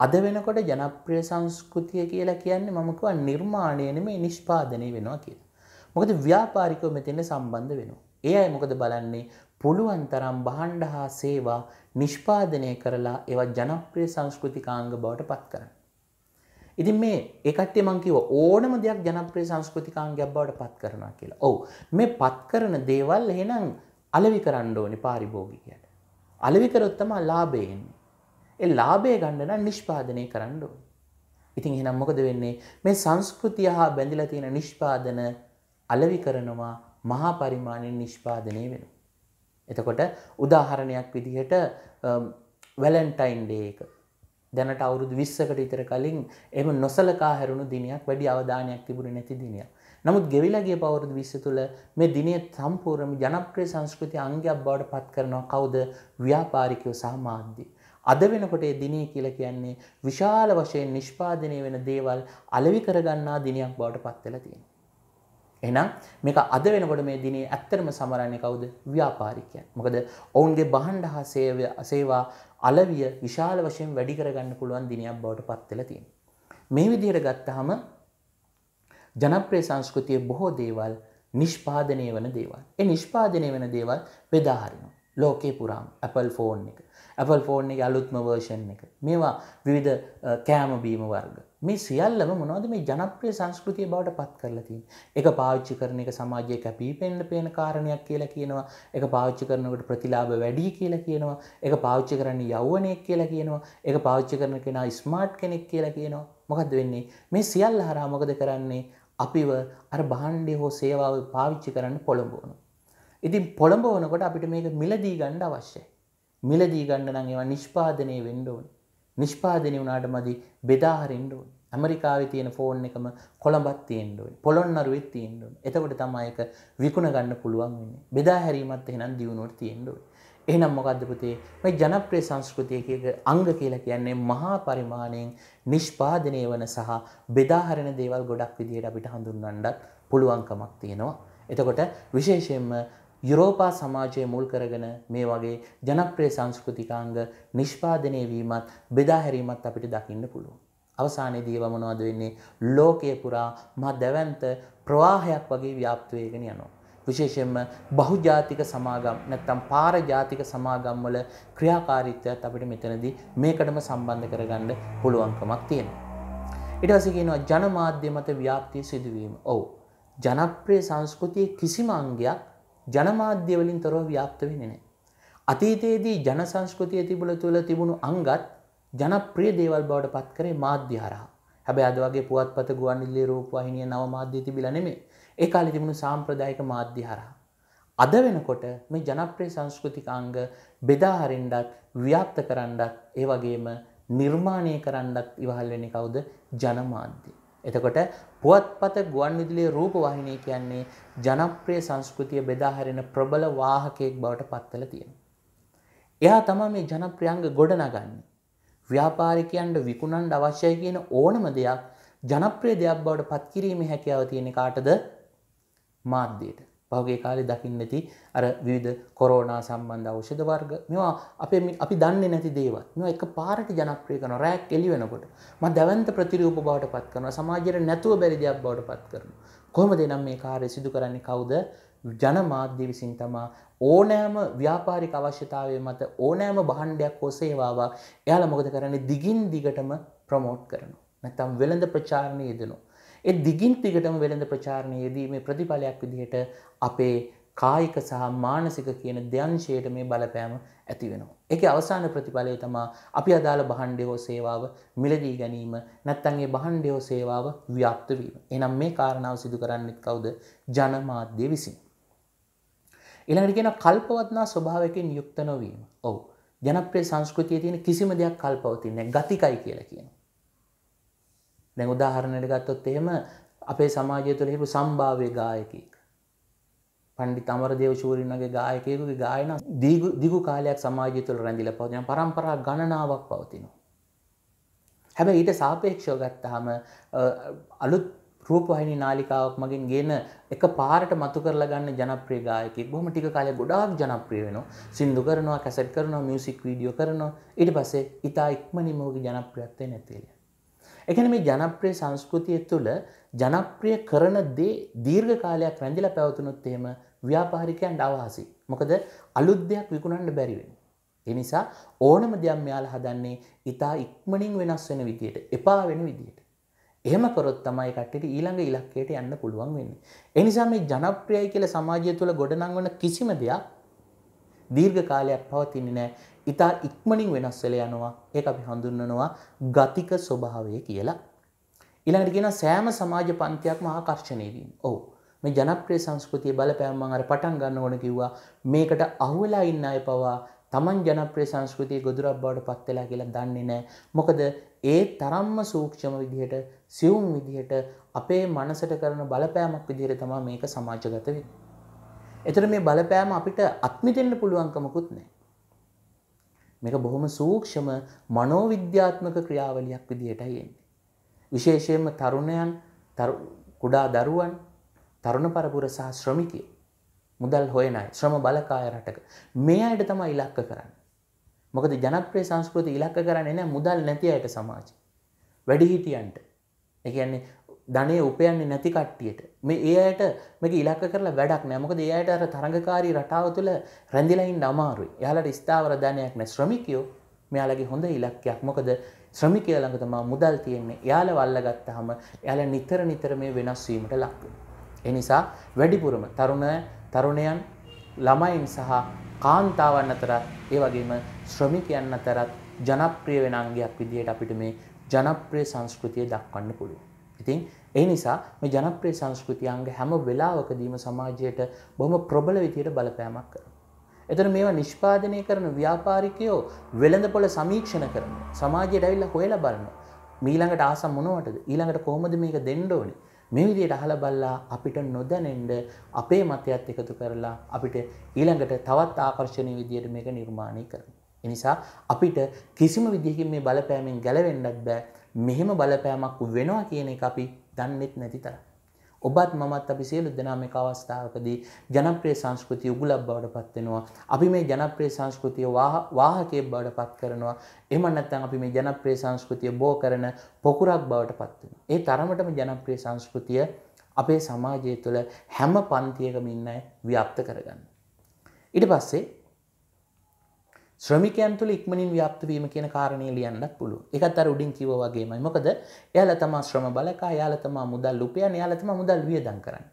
අද වෙනකොට ජනප්‍රිය සංස්කෘතිය කියලා කියන්නේ මම කිව්වා නිර්මාණය නෙමෙයි නිෂ්පාදනය වෙනවා කියලා. මොකද ව්‍යාපාරිකව මෙතන සම්බන්ධ වෙනවා. ඒ අය මොකද බලන්නේ පුළුවන් තරම් බහන්ඩ හා සේවා නිෂ්පාදනය කරලා ඒවත් ජනප්‍රිය සංස්කෘතිකාංග බවට පත් කරන්න. ඉතින් මේ එකටේ මංකිව ඕනම දෙයක් ජනප්‍රිය සංස්කෘතිකාංගයක් බවට පත් කරනවා කියලා. ඔව් මේ පත් කරන දේවල් එහෙනම් අලෙවි කරන්න ඕනේ පාරිභෝගිකයට. අලෙවි කරොත් තමයි ලාභය එන්නේ. ඒ ලාභය ගන්න නම් නිෂ්පාදනය කරන්න ඕනේ. ඉතින් එහෙනම් මොකද වෙන්නේ? මේ සංස්කෘතිය හා බැඳිලා තියෙන නිෂ්පාදන අලෙවි කරනවා මහා පරිමාණයෙන් නිෂ්පාදනය වෙන. එතකොට උදාහරණයක් විදිහට වැලන්ටයින් ඩේක දැනට අවුරුදු විස්සකට ඉතර කලින් එම නොසලකා හැරුණු දිනයක් වැඩි අවධානයක් තිබුණ නැති දිනයක්. නමුත් ගෙවිලගේ පවරුදු විස්ස තුළ මේ දිනය සම්පූර්ණම ජනප්‍රිය සංස්කෘති අංගයක් බවට පත් කරනවා කවුද ව්‍යාපාරිකයෝ සහ මාධ්‍ය. අද වෙනකොට ඒ දිනේ කියලා කියන්නේ විශාල වශයෙන් නිෂ්පාදනය වෙන දේවල් අලෙවි කරගන්නා දිනයක් බවට පත් වෙලා තියෙනවා. එහෙනම් මේක අද වෙනකොට මේ දිනේ ඇත්තටම සමරන්නේ කවුද? ව්‍යාපාරිකයන්. මොකද ඔවුන්ගේ බහණ්ඩ හා සේවා අලවිය විශාල වශයෙන් වැඩි කරගන්න පුළුවන් දිනයක් බවට පත් වෙලා තියෙනවා. මේ විදිහට ගත්තාම ජනප්‍රිය සංස්කෘතියේ බොහෝ දේවල් නිෂ්පාදනය වෙන දේවල්. ඒ නිෂ්පාදනය වෙන දේවල් බෙදා හරිනවා. ලෝකේ පුරාම Apple ෆෝන් එක, Apple ෆෝන් එක අලුත්ම වර්ෂන් එක මේවා විවිධ කෑම බීම වර්ග මේ සියල්ලම මොනවද මේ ජනප්‍රිය සංස්කෘතිය බවට පත් කරලා තියෙන්නේ. ඒක පාවිච්චි කරන එක සමාජයේ කැපිපෙනෙන පේන කාරණයක් කියලා කියනවා. ඒක පාවිච්චි කරනකොට ප්‍රතිලාභ වැඩි කියලා කියනවා. ඒක පාවිච්චි කරන්නේ යෞවනයෙක් කියලා කියනවා. ඒක පාවිච්චි කරන කෙනා ස්මාර්ට් කෙනෙක් කියලා කියනවා. මොකද්ද වෙන්නේ? මේ සියල්ල හරහා මොකද කරන්නේ? අපිව අර භාණ්ඩය හෝ සේවාව පාවිච්චි කරන්න පොළඹවනවා. ඉතින් පොළඹවනකොට අපිට මේක මිලදී ගන්න අවශ්‍යයි. මිලදී ගණ්ඩ නං ඒවා නිෂ්පාදනය වෙන්ඩෝන් නිෂ්පාදනය වුණට මදි බෙදාහරෙන්ඩෝ ඇමරිකාව තියෙන ෆෝන් එකම කොළඹත් තියෙන්ඩුවෙන් පොළොන්නරුවත් තියෙන්ඩුවන් එතකොට තමයික විකුණ ගන්න පුළුවන් වන්නේ බෙදා හැරීමත් එහෙනම් දියුණුවට තියෙන්ඩුව එහනම් මොකදපුතේ මේ ජනප්‍රේ සංස්කෘතියක අංග කියලා කියන්නේ මහා පරිමාණයෙන් නිෂ්පාදනය වන සහ බෙදාහරණ දේවල් ගොඩක් විදිහයට අපිට හඳුන්වන්නඩත් පුළුවන්කමක් තියෙනවා එතකොට විශේෂයෙන්ම යුරෝපා සමාජය මුල් කරගෙන මේ වගේ ජනප්‍රිය සංස්කෘතිකාංග නිෂ්පාදනය වීමත් බෙදාහැරීමත් අපිට දකින්න පුළුවන්. අවසානයේදී වමනවාද වෙන්නේ ලෝකය පුරා මහ දැවන්ත ප්‍රවාහයක් වගේ ව්‍යාප්ත වෙගෙන යනවා. විශේෂයෙන්ම බහුජාතික සමාගම් නැත්නම් පාරජාතික සමාගම් වල ක්‍රියාකාරීත්වයත් අපිට මෙතනදී මේකටම සම්බන්ධ කරගන්න පුළුවන්කමක් තියෙනවා. ඊට පස්සේ කියනවා ජනමාධ්‍ය මත ව්‍යාප්තිය සිදුවීම. ඔව්. ජනප්‍රිය සංස්කෘතියේ කිසිම අංගයක් ජනමාධ්‍යවලින් තොරව ව්‍යාප්ත වෙන්නේ නැහැ. අතීතයේදී ජන සංස්කෘතිය තිබුණ තුළ තිබුණු අංගත් ජනප්‍රිය දේවල් බවට පත් කරේ මාධ්‍ය හරහා. හැබැයි අද වගේ පුවත්පත ගුවන්විදුලි රූපවාහිනිය නව මාධ්‍ය තිබිලා නෙමෙයි. ඒ කාලේ තිබුණු සාම්ප්‍රදායික මාධ්‍ය හරහා. අද වෙනකොට මේ ජනප්‍රිය සංස්කෘතික අංග බෙදා හරින්නත් ව්‍යාප්ත කරන්නත් ඒ වගේම නිර්මාණය කරන්නත් ඉවහල් වෙන්නේ කවුද? ජනමාධ්‍ය. එතකොට පුවත්පත ගුවන් විදුලියේ රූපවාහිනිය කියන්නේ ජනප්‍රිය සංස්කෘතිය බෙදා හැරෙන ප්‍රබල වාහකයෙක් බවට පත්වලා තියෙනවා. එයා තමයි මේ ජනප්‍රියංග ගොඩනගන්නේ. ව්‍යාපාරිකයන්ට විකුණන්න අවශ්‍යයි කියන ඕනම දෙයක් ජනප්‍රිය දෙයක් බවට පත් කිරීමේ හැකියාව තියෙන කාටද? මාධ්‍යයට. පහුගේ කාලේ දකින්න නැති අර විවිධ කොරෝනා සම්බන්ධ ඖෂධ වර්ග මේවා අපේ අපි දන්නේ නැති දේවල් මේවා එක පාරට ජනප්‍රිය කරන රැක් එළි වෙනකොට මම දැවන්ත ප්‍රතිරූප බවට පත් කරනවා සමාජයට නැතුව බැරි දෙයක් බවට පත් කරනවා කොහොමද එනම් මේ කාර්යය සිදු කරන්නේ කවුද ජනමාධ්‍ය විසින් තමා ඕනෑම ව්‍යාපාරික අවශ්‍යතාවය මත ඕනෑම බහන්්ඩයක් හොසේවාවා එයාල මොකද කරන්නේ දිගින් දිගටම ප්‍රමෝට් කරනවා නැතම් වෙළඳ ප්‍රචාරණය යෙදනවා ඒ දිගින් දිගටම වෙළඳ ප්‍රචාරණයේදී මේ ප්‍රතිඵලයක් විදිහට අපේ කායික සහ මානසික කියන දෙයන්ශයට මේ බලපෑම ඇති වෙනවා. ඒකේ අවසාන ප්‍රතිඵලය තමා අපි අදාළ භාණ්ඩය හෝ සේවාව මිලදී ගැනීම නැත්නම් ඒ භාණ්ඩය හෝ සේවාව ව්‍යාප්ත වීම. එහෙනම් මේ කාරණාව සිදු කරන්නේ කවුද? ජනමාධ්‍ය විසින්. ඊළඟට කියන කල්පවත්නා ස්වභාවයෙන් යුක්ත නොවීම. ඔව්. ජනප්‍රිය සංස්කෘතියේ තියෙන කිසිම දෙයක් කල්පවතින්නේ නැහැ. ගතිකයි කියලා කියනවා. දැන් උදාහරණයට ගත්තොත් එහෙම අපේ සමාජය තුළ හිටපු සම්භාව්‍ය ගායකී පණ්ඩි තමරදේව ශූරින්ගේ ගායකයකුගේ ගායන දිගු කාලයක් සමාජය තුළ රැඳිල පවතින පරම්පරා ගණනාවක් පවතිනවා. හැබැ ඊට සාපේක්ෂව ගත්තහම අලුත් රූපහිනි නාලිකාවක් මගින් ගෙන එක පාරට මතු කරලා ගන්න ජනප්‍රිය ගායකෙක් බොහොම ටික කාලයක් ගොඩාක් ජනප්‍රිය වෙනවා. සින්දු කරනවා, කැසට් කරනවා, මියුසික් වීඩියෝ කරනවා. ඊට පස්සේ ඊට ඉක්මනින්ම ඔහුගේ ජනප්‍රියත්වය නැති වෙලා. එකන මේ ජනප්‍රිය සංස්කෘතිය තුළ ජනප්‍රිය කරන දේ දීර්ඝ කාලයක් රැඳිල පැවතුනොත් එහෙම ව්‍යාපාරිකයන් අවහසි. මොකද අලුත් දෙයක් විකුණන්න බැරි වෙනවා. ඒ නිසා ඕනම දෙයක් මෙයාලා හදන්නේ ඊටා ඉක්මනින් වෙනස් වෙන විදියට, එපා වෙන විදියට. එහෙම කරොත් තමයි කට්ටියට ඊළඟ ඉලක්කයට යන්න පුළුවන් වෙන්නේ. ඒ නිසා මේ ජනප්‍රියයි කියලා සමාජය තුළ ගොඩනංවන කිසිම දෙයක් දීර්ඝ කාලයක් පවතින්නේ නැහැ. ඉතා ඉක්මනින් වෙනස් වෙලා යනවා. ඒක අපි හඳුන්වනවා ගතික ස්වභාවය කියලා. ඊළඟට කියනවා සෑම සමාජ පන්තියක්ම ආකර්ෂණය වීම. ඔව්. මේ ජනප්‍රිය සංස්කෘතිය බලපෑම මම අර පටන් ගන්න ඕන කිව්වා. මේකට අහුවෙලා ඉන්න අය පවා Taman ජනප්‍රිය සංස්කෘතිය ගොදුරක් බවට පත් වෙලා කියලා දන්නේ නැහැ. මොකද ඒ තරම්ම සූක්ෂම විදිහට සියුම් විදිහට අපේ මනසට කරන බලපෑමක් විදිහට තමයි මේක සමාජගත වෙන්නේ. එතර මේ බලපෑම අපිට අත්මිතෙන්න්න පුළුවන්කමකුත් නෑ. මේක බොහොම සූක්ෂම මනෝවිද්‍යාත්මක ක්‍රියාවලියක් විදිහටයි එන්නේ. විශේෂයෙන්ම තරුණයන් කුඩා දරුවන් තරුණ පරපුර සහ ශ්‍රමිකය මුදල් හොයන අය ශ්‍රම බලකාය රටක මේ අයට තමයි ඉලක්ක කරන්න. මොකද ජනප්‍රිය සංස්කෘතිය ඉලක්ක කරන්නේ නැහැ මුදල් නැති අයට සමාජය. වැඩිහිටියන්ට. ඒ කියන්නේ ධනය උපයන්නේ නැති කට්ටියට මේ ඒ අයට මේක ඉලක්ක කරලා වැඩක් නෑ මොකද ඒ අයට අර තරඟකාරී රටාව තුළ රැඳිලා ඉන්න අමාරුයි. එයාලට ස්ථාවර ධනයක් නෑ ශ්‍රමිකයෝ මෙයාලගේ හොඳ ඉලක්කයක්. මොකද ශ්‍රමිකයා ළඟ තමයි මුදල් තියෙන්නේ. එයාලව අල්ලගත්තාම එයාලා නිතර නිතර මේ වෙනස් වීමට ලක් වෙනවා. ඒ නිසා වැඩිපුරම තරුණ තරුණයන් ළමයින් සහ කාන්තාවන් අතර ඒ වගේම ශ්‍රමිකයන් අතරත් ජනප්‍රිය වෙන අංගයක් විදිහට අපිට මේ ජනප්‍රිය සංස්කෘතිය දක්වන්න පුළුවන්. ඉතින් ඒ නිසා මේ ජනප්‍රිය සංස්කෘතියන්ග හැම වෙලාවකදීම සමාජයට බොහොම ප්‍රබල විදියට බලපෑමක් කරනවා. එතන මේවා නිෂ්පාදනය කරන ව්‍යාපාරිකයෝ වෙළඳපොළ සමීක්ෂණ කරනවා. සමාජයට ඇවිල්ලා හොයලා බලනවා. මීළඟට ආස මොනවටද? ඊළඟට කොහොමද මේක දෙන්න ඕනේ? මේ විදියට අහලා බලලා අපිට නොදැනෙන්න අපේ මතයත් එකතු කරලා අපිට ඊළඟට තවත් ආකර්ෂණීය විදියට මේක නිර්මාණය කරනවා. එනිසා අපිට කිසිම විදිහකින් මේ බලපෑමෙන් ගැලවෙන්නත් බෑ. මෙහෙම බලපෑමක් වෙනවා කියන එක අපි දන්නෙත් නැති තරම්. ඔබත් මමත් අපි සියලු දෙනා මේ අවස්ථාවකදී ජනප්‍රිය සංස්කෘතිය උගලක් බවට පත් වෙනවා. අපි මේ ජනප්‍රිය සංස්කෘතිය වාහකයේ බවට පත් කරනවා. එහෙම නැත්නම් අපි මේ ජනප්‍රිය සංස්කෘතිය බෝ කරන පොකුරක් බවට පත් වෙනවා. ඒ තරමටම ජනප්‍රිය සංස්කෘතිය අපේ සමාජය තුළ හැම පන්තියකම ඉන්න අය ව්‍යාප්ත කරගන්න. ඊට පස්සේ ශ්‍රමිකයන් තුළ ඉක්මනින් ව්‍යාප්තවීම කියන කාරණය ලියන්න පුළුව එකත් අර උඩින් කිව වගේමයි මොකද එයාල තමා ශ්‍රම බලකා යාල තමා මුදල් ලුපයන් යාලතම මුදල් වියදන් කරන්න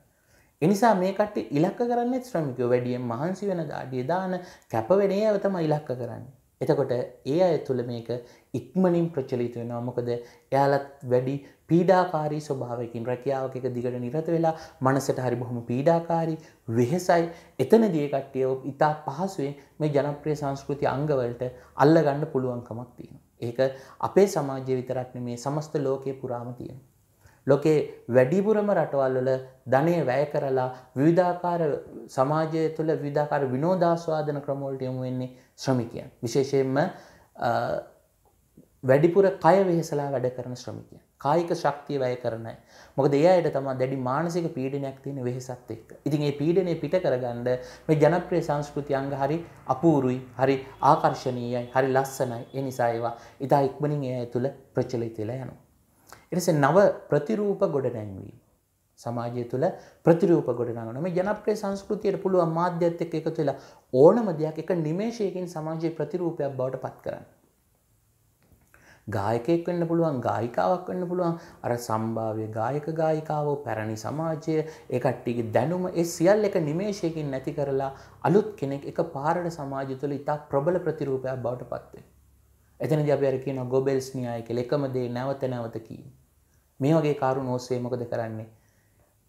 එනිසා මේකට ඉලක්ක කරන්නේ ශ්‍රමිකයෝ වැඩියෙන් මහන්සි වෙන දාඩිය දාන කැපවෙනය ඇතම ඉලක්ක කරන්නේ එතකොට ඒ අය තුළ මේක ඉක්මනින් ප්‍රචලිත වෙනවා මොකද එයාලත් වැඩි පීඩාකාරී ස්වභාවයකින් රැකියාවක එක දිගට නිරත වෙලා මනසට හරි බොහොම පීඩාකාරී වෙහෙසයි එතනදී කට්ටිය ඉතා පහසුවෙන් මේ ජනප්‍රිය සංස්කෘති අංගවලට අල්ලගන්න පුළුවන්කමක් තියෙනවා. ඒක අපේ සමාජය විතරක් නෙමේ සමස්ත ලෝකයේ පුරාම තියෙනවා. ලොකේ වැඩිපුරම රටවල්වල ධනය වැය කරලා විවිධාකාර සමාජය තුළ විධාකාර විනෝදාස්වාදන ක්‍රමෝල්ට යොමු වෙන්නේ ශ්‍රමිකයන්. විශේෂයෙන්ම වැඩිපුර කය වෙහෙසලා වැඩ කරන ශ්‍රමිකයන්. කායික ශක්තිය වැය කරනයි. මොකද ඒ අයට තමයි දැඩි මානසික පීඩනයක් තියෙන වෙහෙසත් එක්ක. ඉතින් මේ පීඩනය පිට කරගන්න මේ ජනප්‍රිය සංස්කෘති අංග හරි අපූර්වයි, හරි ආකර්ශනීයයි, හරි ලස්සනයි. ඒ නිසා ඒවා ඉතා ඉක්මනින් ඒ අය තුළ ප්‍රචලිත වෙලා යනවා. එටස නව ප්‍රතිරූප ගොඩනැන්වීම. සමාජය තුළ ප්‍රතිරූප ගොඩනගන මේ ජනප්‍රේ සංස්කෘතියට පුළුවන් මාධ්‍යත් එක්ක එකතු වෙලා ඕනම දෙයක් එක නිමේෂයකින් සමාජයේ ප්‍රතිරූපයක් බවට පත් කරන්න. ගායකයෙක් වෙන්න පුළුවන් ගායිකාවක් වෙන්න පුළුවන් අර සම්භාව්‍ය ගායක ගායිකාවෝ පැරණි සමාජය ඒ කට්ටියගේ දැනුම ඒ සියල්ල එක නිමේෂයකින් නැති කරලා අලුත් කෙනෙක් එක පාරට සමාජය තුළ ඉතා ප්‍රබල ප්‍රතිරූපයක් බවට පත් වෙනවා. එතනදි අපි අර කියන ගොබෙල්ස් න්‍යාය කියලා එකම දේ නැවත නැවත කීම. මේ වගේ කරුණු ඔස්සේ මොකද කරන්නේ?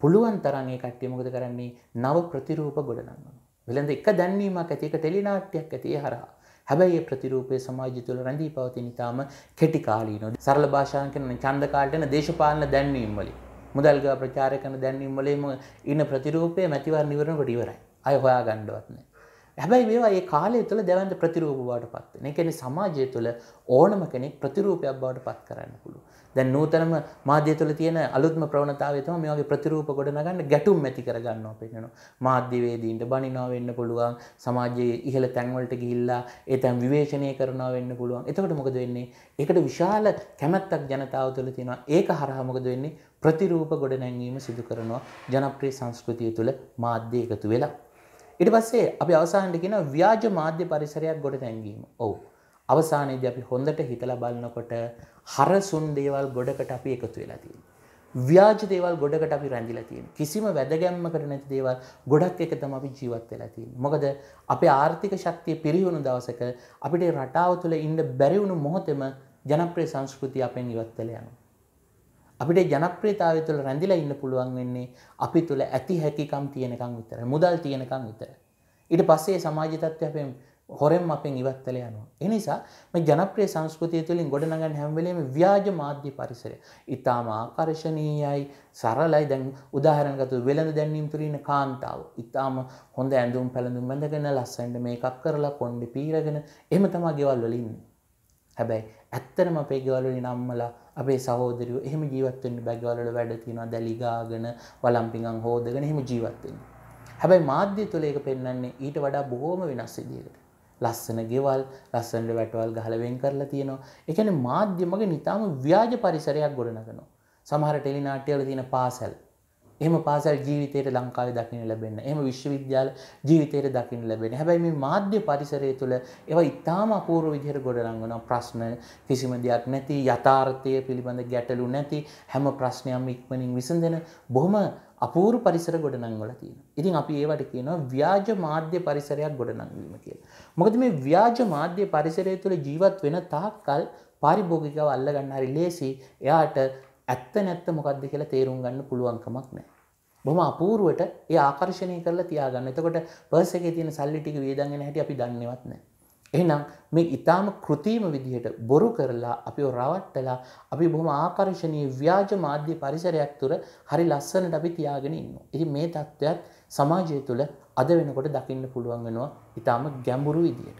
පුළුවන් තරම් ඒ කට්ටිය මොකද කරන්නේ? නව ප්‍රතිරූප ගොඩනගනවා. වෙළඳ එක දැන්වීමක් ඇති එක ටෙලි නාට්‍යයක් ඇති ඒ හරහා. හැබැයි ඒ ප්‍රතිරූපය සමාජය තුළ රැඳී පවතින ඉතාම කෙටි කාලීනව. සරල භාෂාවෙන් කියන ඡන්ද කාලට එන දේශපාලන දැන්වීම් වලින් මුදල්ගා ප්‍රචාරය කරන දැන්වීම් වලින්ම ඉන්න ප්‍රතිරූපය මැතිවරණ ඉවරනකොට ඉවරයි. අය හොයා ගන්නවත් නැහැ. හැබැයි මේවා ඒ කාලය තුළ දැවන්ට ප්‍රතිරූප බවට පත්වෙන. ඒ කියන්නේ සමාජය තුළ ඕනම කෙනෙක් ප්‍රතිරූපයක් බවට පත් කරන්න පුළුවන්. දැන් නූතනම මාධ්‍ය තුළ තියෙන අලුත්ම ප්‍රවණතාවය තමයි මේ වගේ ප්‍රතිරූප ගොඩනගන්න ගැටුම් ඇති කරගන්නවා පෙන්නනවා. මාධ්‍යවේදීන්ට බනිනවා වෙන්න පුළුවන්. සමාජයේ ඉහළ තැන්වලට ගිහිල්ලා ඒ තැන් විවේචනය කරනවා වෙන්න පුළුවන්. එතකොට මොකද වෙන්නේ? ඒකට විශාල කැමැත්තක් ජනතාව තුළ තියෙනවා. ඒක හරහා මොකද වෙන්නේ? ප්‍රතිරූප ගොඩනැංවීම සිදු කරනවා. ජනප්‍රිය සංස්කෘතිය තුළ මාධ්‍ය එකතු වෙලා ඉට පස්සේ අපි අවසාහන්ට කියෙන ව්‍යාජ මාධ්‍ය පරිසරයක් ගොඩ තැන්ගීම ඔවු අවසානයේද අපි හොඳට හිතල බලන්නකොට හරසුන් දේවල් ගොඩකට අපි එකතු වෙලා තියෙන. ව්‍යාජ දේවල් ගොඩකට අපි රැඳිලා තියෙන. කිසිම වැදගැම්මකට නැති දේවල් ගොඩක් එක තමයි අපි ජීවත් වෙලා තියෙන්නේ. මොකද අපේ ආර්ථික ශක්තිය පිරිහුණු දවසක අපිට රටාව තුළ ඉන්න බැරි වුණු මොහොතේම ජනප්‍රිය සංස්කෘතිය අපෙන් ඉවත් වෙලා යනවා. අපිට ජනප්‍රියතාවය තුළ රැඳිලා ඉන්න පුළුවන් වෙන්නේ අපි තුළ ඇති හැකිකම් තියෙනකම් විතර. මුදල් තියෙනකම් විතර. ඊට පස්සේ සමාජ තත්ත්වය අපෙන් හොරෙන් අපෙන් ඉවත් වෙලා යනවා. ඒ නිසා මේ ජනප්‍රිය සංස්කෘතිය තුළින් ගොඩනගන හැම වෙලෙම ව්‍යාජ මාධ්‍ය පරිසරය. ඊටාම ආකර්ශනීයයි, සරලයි. දැන් උදාහරණ ගත්තොත් වෙළඳ දැන්වීම් තුළ ඉන්න කාන්තාව. ඊටාම හොඳ ඇඳුම් පැළඳුම් බඳගෙන ලස්සනට මේකප් කරලා කොණ්ඩේ පීරගෙන එහෙම තමයි ගෙවල් වල ඉන්නේ. හැබැයි ඇත්තටම අපේ ගෙවල් වලින් අම්මලා අපේ සහෝදරයෝ එහෙම ජීවත් වෙන්න බැගවලට වැඩ තියෙනවා දැලි ගාගෙන වලම්පිඟන් හොදගෙන එහෙම ජීවත් වෙන්න. හැබැයි මාධ්‍ය තුල ඒක පෙන්වන්නේ ඊට වඩා බොහොම වෙනස් විදියකට. ලස්සන ගෙවල්, ලස්සන වැටවල් ගහලා වෙන් කරලා තියෙනවා. ඒ කියන්නේ මාධ්‍යමක නිතාම ව්‍යාජ පරිසරයක් ගොඩනගනවා. සමහර ටෙලි නාට්‍යවල තියෙන පාසල් එහම පාසල් ජීවිතයට ලංකාවේ දකින ලැබෙන එම විශ්වවිද්‍යාල ජීවිතයට දකින ලැබෙන හැබැයි මේ මාධ්‍ය පරිසරය තුළ ඒව ඉතාම අපූර්ව විදිහට ගොඩරංගන ප්‍රශ්න කිසිම දෙයක් නැති යථාර්ථය පිළිබඳ ගැටලු නැති හැම ප්‍රශ්නයම් ඉක්මනින් විසඳෙන බොහොම අපූරු පරිසර ගොඩනංවල තියෙන. ඉතින් අපි ඒවට කියනවා ව්‍යාජ මාධ්‍ය පරිසරයක් ගොඩනංවීම කියලා. මොකද මේ ව්‍යාජ මාධ්‍ය පරිසරය තුළ ජීවත් වෙන තාක්කල් පාරිභෝගිකව අල්ලගන්න හරි ලේසි එයාට ඇත්ත නැත්ත මොකක්ද කියලා තේරුම් ගන්න පුළුවන්කමක් නෑ. බොහොම අපූර්වට ඒ ආකර්ෂණය කරලා තියාගන්න. එතකොට පර්ස් එකේ තියෙන සල්ලි ටික වියදම් වෙන හැටි අපි දන්නේවත් නැහැ. එහෙනම් මේ ඊටාම કૃතිම විදිහට බොරු කරලා අපිව රවට්ටලා අපි බොහොම ආකර්ෂණීය ව්‍යාජ මාධ්‍ය පරිසරයක් තුර හරි ලස්සනට අපි තියාගෙන ඉන්නවා. ඉතින් මේ தත්ත්වයක් සමාජය තුළ අද වෙනකොට දකින්න පුළුවන් වෙනවා ඊටාම ගැඹුරු විදිහට.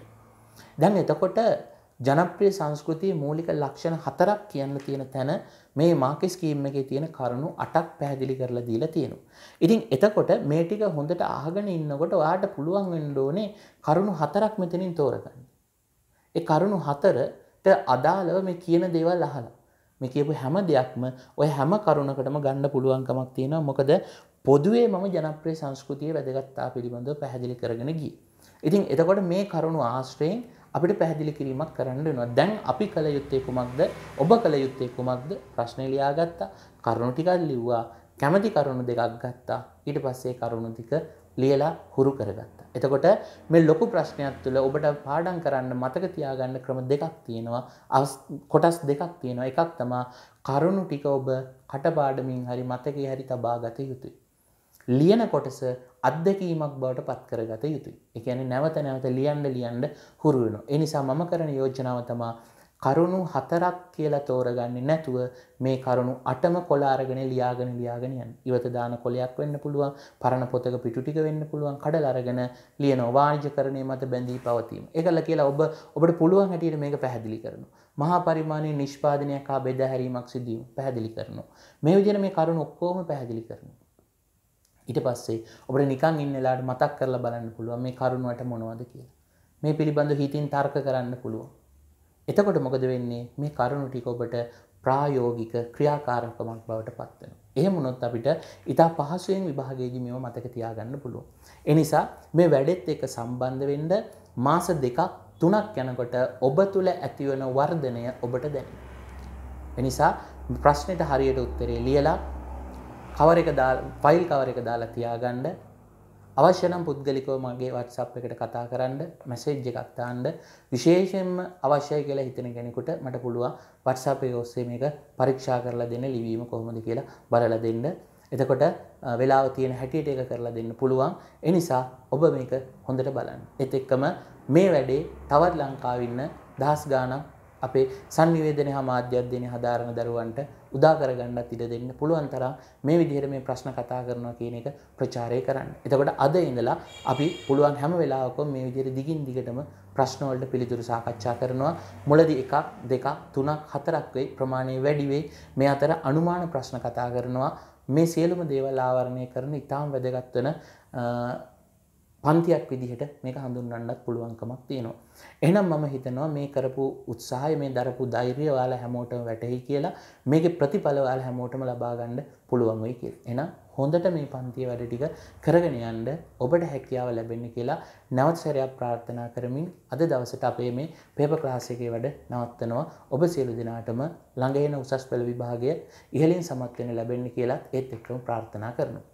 දැන් එතකොට ජනප්‍රිය සංස්කෘතියේ මූලික ලක්ෂණ හතරක් කියන්න තියෙන තැන මේ මාකස් කීම් එකේ තියෙන කරුණු 8ක් පැහැදිලි කරලා දීලා තියෙනවා. ඉතින් එතකොට මේ ටික හොඳට අහගෙන ඉන්නකොට ඔයාට පුළුවන් වෙන්න ඕනේ කරුණු 4ක් මෙතනින් තෝරගන්න. ඒ කරුණු 4ට අදාළව මේ කියන දේවල් අහලා මේ කියපු හැම දෙයක්ම ඔය හැම කරුණකටම ගන්න පුළුවන්කමක් තියෙනවා. මොකද පොදුවේ මම ජනප්‍රිය සංස්කෘතියේ වැදගත්තා පිළිබඳව පැහැදිලි කරගෙන ගියේ. ඉතින් එතකොට මේ කරුණු ආශ්‍රයෙන් අපිට පැහැදිලි කිරීමක් කරන්න වෙනවා. දැන් අපි කල යුත්තේ කුමක්ද? ඔබ කල යුත්තේ කුමක්ද? ප්‍රශ්නේ ලියාගත්තා. කරුණු ටිකක් ලිව්වා. කැමැති කරුණු දෙකක් ගත්තා. ඊට පස්සේ කරුණු ටික ලියලා හුරු කරගත්තා. එතකොට මේ ලොකු ප්‍රශ්නයක් තුළ ඔබට පාඩම් කරන්න මතක තියාගන්න ක්‍රම දෙකක් තියෙනවා. කොටස් දෙකක් තියෙනවා. එකක් තමයි කරුණු ටික ඔබ කටපාඩමින් හරි මතකේ හරි තබා ගත යුතුයි. ලියන කොටස අත්දැකීමක් බවට පත් කරගත යුතුයි. එකැන නැවත නැවත ලියන්ඩ ලියන්ඩ හුරුවුණු. එනිසා මම කරන යෝජනාව තමා කරුණු හතරක් කියලා තෝරගන්නේ නැතුව මේ කරුණු අටම කොලාරගෙන ලියාගෙන ලියාගෙනයන් ඉවත දාන කොලයක් වෙන්න පුළුවන් පරණ පොතක පිටුටික වෙන්න පුළුවන් කඩ අරගෙන ලියන වාර්ජ කරනය මත බැඳී පවතීම. එකල කියලා ඔබ ඔබට පුළුවන් හැටියට මේක පැහැදිලි කරනු. මහා පරිමාණය නිෂ්පාදනයක් හා බෙදහැරීමක් සිදීම පැහැදිලි කරනු. මේ විදින මේ කරුණු ඔක්කෝම පැහැදිලි කරනවා. ඊට පස්සේ ඔබට නිකන් ඉන්නලාට මතක් කරලා බලන්න පුළුවන් මේ කරුණුවට මොනවද කියලා. මේ පිළිබඳ හිතින් තර්ක කරන්න පුළුවන්. එතකොට මොකද වෙන්නේ මේ කරුණු ටික ඔබට ප්‍රායෝගික ක්‍රියාකාරකමක් බවට පත් වෙනවා. එහෙම වුණොත් අපිට ඊට පහසුවෙන් විභාගයේදී මේව මතක තියාගන්න පුළුවන්. ඒ නිසා මේ වැඩෙත් එක්ක සම්බන්ධ වෙන්න මාස දෙකක් තුනක් යනකොට ඔබ තුල ඇතිවන වර්ධනය ඔබට දැනෙනවා. එනිසා ප්‍රශ්නෙට හරියට උත්තරේ ලියලා කවර එක ෆයිල් කවර එක දාලා තියාගන්න අවශ්‍යනම් පුද්ගලිකව මගේ වත්සප් එකට කතා කරන්න මැසේජ් එකක් තාන්ඩ විශේෂෙන්ම අවශ්‍යය කියලා හිතන කෙනෙකුට මට පුළුවන් වටසපේ ඔස්සේ මේක පරීක්ෂා කරලා දෙන්න ලිවීම කොහොමද කියලා බලල දෙන්න එතකොට වෙලාව තියෙන හැටියට එක කරලා දෙන්න පුළුවන් එනිසා ඔබ මේක හොඳට බලන්න එත් එක්කම මේ වැඩේ තවත් ලංකාවින්න දහස් ගානක් අපේ සංනිවේදනය හා මාධ්‍යධ්‍යනය හදාරණ දරුවන්ට උදා කරගන්නත් ඉඩ දෙන්න පුළුවන් තරම් මේ විදිහට මේ ප්‍රශ්න කතා කරනවා කියන එක ප්‍රචාරය කරන්න. එතකොට අද ඉඳලා අපි පුළුවන් හැම වෙලාවකම මේ විදිහට දිගින් දිගටම ප්‍රශ්න වලට පිළිතුරු සාකච්ඡා කරනවා. මුලදී එකක්, දෙකක්, තුනක්, හතරක් වෙයි ප්‍රමාණය වැඩි වෙයි. මේ අතර අනුමාන ප්‍රශ්න කතා කරනවා. මේ සියලුම දේවල් ආවරණය කරන ඉතාම වැදගත් වෙන පන්තියක් විදිහට මේක හඳුන්වන්නත් පුළුවන්කමක් තියෙනවා. එහෙනම් මම හිතනවා මේ කරපු උත්සාහය මේ දරපු ධෛර්යය ඔයාලා හැමෝටම වැටහි කියලා මේකේ ප්‍රතිඵල ඔයාලා හැමෝටම ලබා ගන්න පුළුවන් වෙයි කියලා. එහෙනම් හොඳට මේ පන්තිය වැඩ ටික කරගෙන යන්න ඔබට හැකියාව ලැබෙන්න කියලා නැවත සැරයක් ප්‍රාර්ථනා කරමින් අද දවසට අපේ මේ පේපර් ක්ලාස් එකේ වැඩ නවත්තනවා. ඔබ සියලු දෙනාටම ළඟ එන උසස් පෙළ විභාගය ඉහළින් සමත් වෙන ලැබෙන්න කියලා ඒත් එක්කම ප්‍රාර්ථනා කරනවා.